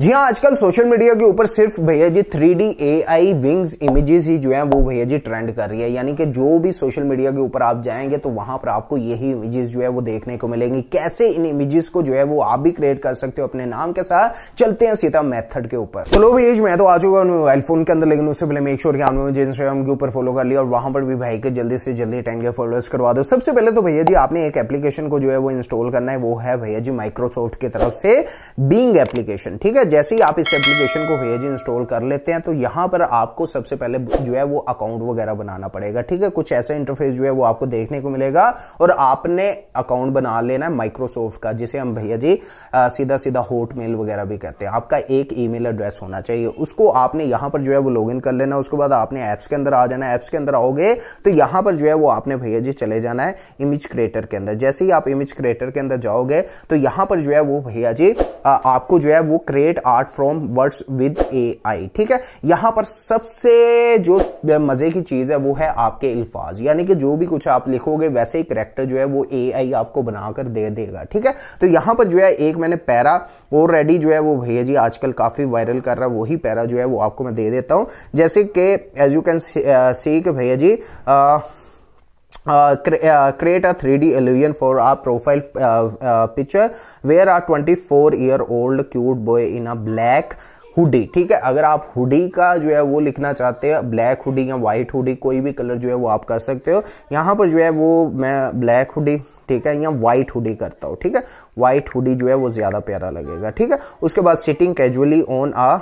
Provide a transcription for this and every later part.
जी हाँ आजकल social media के ऊपर सिर्फ भैया जी three D A I wings images ही जो है वो भैया जी ट्रेंड कर रही है यानी कि जो भी सोशल मीडिया के ऊपर आप जाएंगे तो वहां पर आपको यही इमेजेस जो है वो देखने को मिलेंगी कैसे इन इमेजेस को जो है वो आप भी क्रिएट कर सकते हो अपने नाम के साथ चलते हैं सीधा मेथड के ऊपर चलो भैया जी मैं तो आ चुका हूँ मोबाइल फोन के अंदर लेकिन उससे पहले मेक श्योर कि आपने मुझे इंस्टाग्राम के ऊपर फॉलो कर लिया और वहां पर भी भाई के जल्दी से जल्दी टेन के फॉलोअर्स करवा दो सबसे पहले तो भैया जी आपने एक एप्लीकेशन को जो है वो इंस्टॉल करना है वो है भैया जी माइक्रोसॉफ्ट की तरफ से बींग एप्लीकेशन ठीक है जैसे ही आप इस एप्लीकेशन को हेज इंस्टॉल कर लेते हैं तो यहां पर आपको सबसे पहले जो है वो अकाउंट वगैरह बनाना पड़ेगा ठीक है कुछ ऐसा इंटरफेस जो है वो आपको देखने को मिलेगा और आपने अकाउंट बना लेना है माइक्रोसॉफ्ट का जिसे हम भैया जी आ, सीधा सीधा हॉटमेल वगैरह भी कहते हैं आपका एक ईमेल एड्रेस होना चाहिए उसको आपने यहां पर जो है वो लॉग कर लेना उसके बाद आपने एप्स के अंदर आ जाना एप्स के अंदर आओगे तो यहां पर जो है वो आपने भैया जी चले जाना है इमेज क्रिएटर के अंदर जैसे ही आप इमेज क्रिएटर के अंदर जाओगे तो यहां पर जो है वो भैया जी आपको जो है वो create art from words with a ठीक है यहां पर सबसे जो मजे की चीज है वो है आपके अल्फाज यानी कि जो भी कुछ आप लिखोगे वैसे ही करेक्टर जो है वो ए आपको बनाकर दे देगा ठीक है तो यहां पर जो है एक मैंने पैरा ऑलरेडी जो है वो भैया जी आजकल काफी वायरल कर रहा है वही पैरा जो है वो आपको मैं दे देता हूं जैसे कि एज यू कैन सी के भैया जी आ, Uh, create a 3D illusion for our profile uh, uh picture where our 24 year old cute boy in a black hoodie ठीक है अगर आप हुडी का जो है वो लिखना चाहते हैं ब्लैक हुडी या वाइट हुडी कोई भी कलर जो है वो आप कर सकते हो यहाँ पर जो है वो मैं ब्लैक हुडी ठीक है या व्हाइट हुडी करता हूँ ठीक है व्हाइट हुडी जो है वो ज्यादा प्यारा लगेगा ठीक है उसके बाद sitting casually on a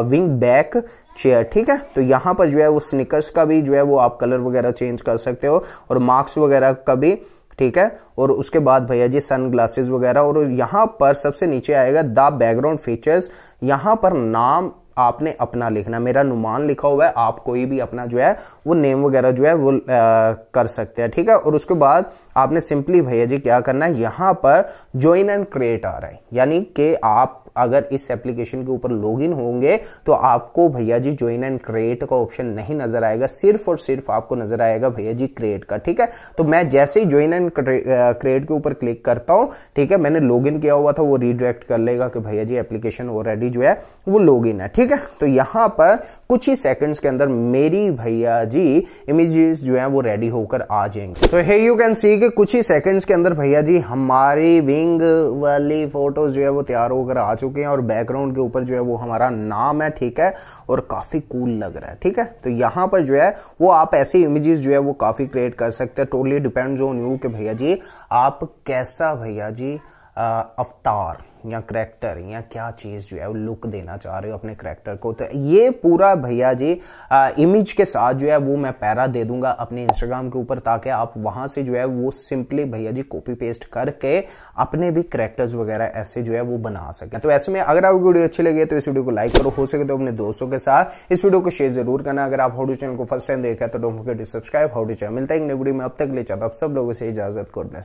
wing back chair ठीक है तो यहां पर जो है वो स्निकर्स का भी जो है वो आप कलर वगैरह चेंज कर सकते हो और मार्क्स वगैरह का भी ठीक है और उसके बाद भैया जी सन ग्लासेस वगैरह और यहाँ पर सबसे नीचे आएगा द बैकग्राउंड फीचर्स यहाँ पर नाम आपने अपना लिखना मेरा नुमान लिखा हुआ है आप कोई भी अपना जो है वो नेम वगैरह जो है वो आ, कर सकते हैं ठीक है और उसके बाद आपने सिंपली भैया जी क्या करना है यहां पर ज्वाइन एंड क्रिएट आ रहा है यानी कि आप अगर इस एप्लीकेशन के ऊपर इन होंगे तो आपको भैया जी ज्वाइन एंड क्रिएट का ऑप्शन नहीं नजर आएगा सिर्फ और सिर्फ आपको नजर आएगा भैया जी क्रिएट का ठीक है तो मैं जैसे ही ज्वाइन एंड क्रिएट के ऊपर क्लिक करता हूं ठीक है मैंने लॉग किया हुआ था वो रिडायरेक्ट कर लेगा कि भैया जी एप्लीकेशन ऑलरेडी जो है वो लॉग है ठीक है तो यहां पर कुछ ही सेकंड्स के अंदर मेरी भैया जी इमेजेस जो है वो रेडी होकर आ जाएंगे तो हे यू कैन सी कि कुछ ही सेकंड्स के अंदर भैया जी हमारी विंग वाली फोटोज जो है वो तैयार होकर आ चुकी चुके हैं और बैकग्राउंड के ऊपर जो है वो हमारा नाम है ठीक है और काफ़ी कूल लग रहा है ठीक है तो यहाँ पर जो है वो आप ऐसी इमेजेस जो है वो काफ़ी क्रिएट कर सकते हैं टोटली डिपेंड्स ऑन यू के भैया जी आप कैसा भैया जी अवतार या करेक्टर या क्या चीज़ जो है वो लुक देना चाह रहे हो अपने करेक्टर को तो ये पूरा भैया जी आ, इमेज के साथ जो है वो मैं पैरा दे दूंगा अपने इंस्टाग्राम के ऊपर ताकि आप वहां से जो है वो सिंपली भैया जी कॉपी पेस्ट करके अपने भी करेक्टर्स वगैरह ऐसे जो है वो बना सके तो ऐसे में अगर आपको वीडियो अच्छी लगी तो इस वीडियो को लाइक करो हो सके तो अपने दोस्तों के साथ इस वीडियो को शेयर जरूर करना अगर आप हाउडी चैनल को फर्स्ट टाइम देखा तो don't forget to subscribe Howdy channel मिलता है एक नई वीडियो में अब तक ले चाहता आप सब लोगों से इजाजत को